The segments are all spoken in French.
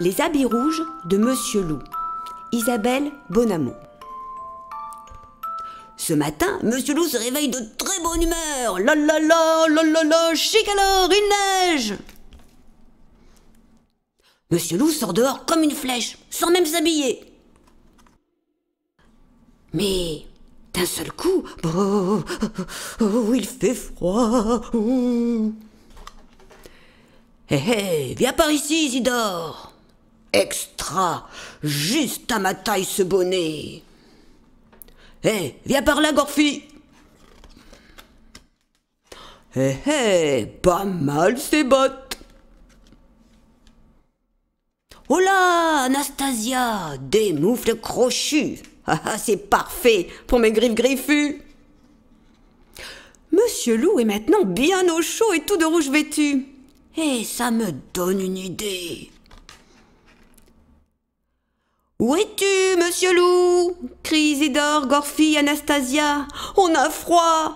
Les habits rouges de Monsieur Loup. Isabelle Bonamont. Ce matin, Monsieur Loup se réveille de très bonne humeur. La la la, la la la, chic alors, une neige. Monsieur Loup sort dehors comme une flèche, sans même s'habiller. Mais d'un seul coup, oh, il fait froid. Hé hé, viens par ici, Isidore extra. Juste à ma taille ce bonnet. Hé, eh, viens par là, Gorfi Hé eh, hé, eh, pas mal ces bottes Oh là, Anastasia, des moufles crochus ah, ah c'est parfait pour mes griffes griffues Monsieur Loup est maintenant bien au chaud et tout de rouge vêtu. Et ça me donne une idée. Où es-tu, monsieur loup crie Isidore, Gorfi, Anastasia. On a froid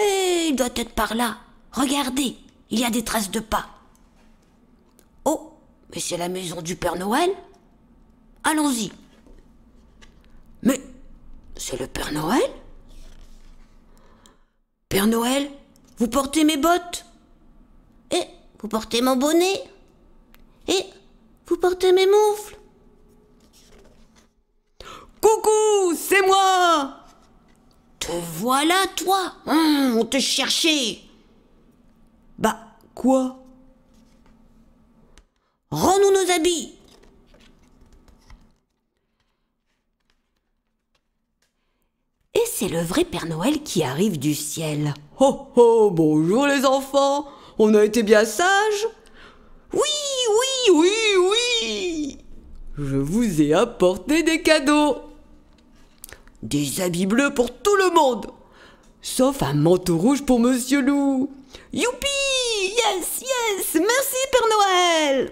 Eh, il doit être par là. Regardez, il y a des traces de pas. Oh, mais c'est la maison du Père Noël Allons-y. Mais c'est le Père Noël Père Noël, vous portez mes bottes Eh, vous portez mon bonnet Eh vous portez mes moufles Coucou, c'est moi Te voilà, toi hum, On te cherchait Bah, quoi Rends-nous nos habits Et c'est le vrai Père Noël qui arrive du ciel. Oh oh, bonjour les enfants On a été bien sages je vous ai apporté des cadeaux. Des habits bleus pour tout le monde, sauf un manteau rouge pour Monsieur Loup. Youpi Yes, yes Merci Père Noël